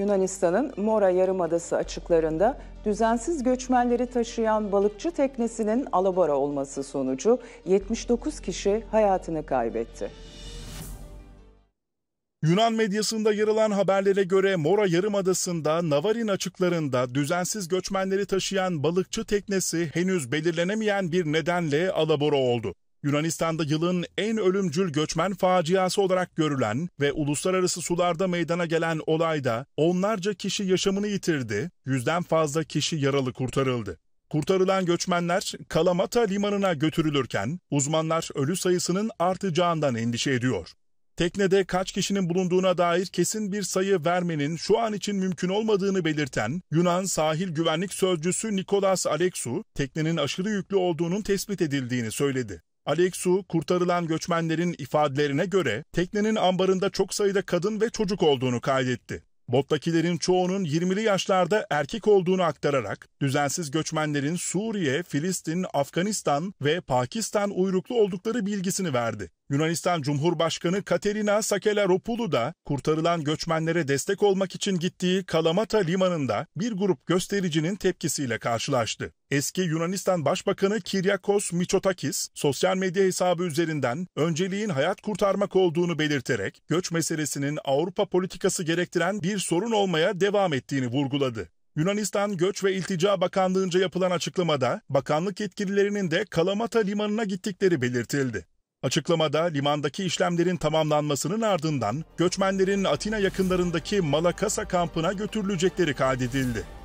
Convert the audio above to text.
Yunanistan'ın Mora Yarımadası açıklarında düzensiz göçmenleri taşıyan balıkçı teknesinin alabora olması sonucu 79 kişi hayatını kaybetti. Yunan medyasında yer alan haberlere göre Mora Yarımadası'nda Navarin açıklarında düzensiz göçmenleri taşıyan balıkçı teknesi henüz belirlenemeyen bir nedenle alabora oldu. Yunanistan'da yılın en ölümcül göçmen faciası olarak görülen ve uluslararası sularda meydana gelen olayda onlarca kişi yaşamını yitirdi, yüzden fazla kişi yaralı kurtarıldı. Kurtarılan göçmenler Kalamata limanına götürülürken uzmanlar ölü sayısının artacağından endişe ediyor. Teknede kaç kişinin bulunduğuna dair kesin bir sayı vermenin şu an için mümkün olmadığını belirten Yunan sahil güvenlik sözcüsü Nikolas Alexou, teknenin aşırı yüklü olduğunun tespit edildiğini söyledi. Aleksu, kurtarılan göçmenlerin ifadelerine göre teknenin ambarında çok sayıda kadın ve çocuk olduğunu kaydetti. Bottakilerin çoğunun 20'li yaşlarda erkek olduğunu aktararak düzensiz göçmenlerin Suriye, Filistin, Afganistan ve Pakistan uyruklu oldukları bilgisini verdi. Yunanistan Cumhurbaşkanı Katerina Sakelaropoulou da kurtarılan göçmenlere destek olmak için gittiği Kalamata limanında bir grup göstericinin tepkisiyle karşılaştı. Eski Yunanistan Başbakanı Kiryakos Mitsotakis, sosyal medya hesabı üzerinden önceliğin hayat kurtarmak olduğunu belirterek göç meselesinin Avrupa politikası gerektiren bir sorun olmaya devam ettiğini vurguladı. Yunanistan Göç ve İltica Bakanlığı'nca yapılan açıklamada bakanlık yetkililerinin de Kalamata limanına gittikleri belirtildi. Açıklamada limandaki işlemlerin tamamlanmasının ardından göçmenlerin Atina yakınlarındaki Malakasa kampına götürülecekleri kaydedildi.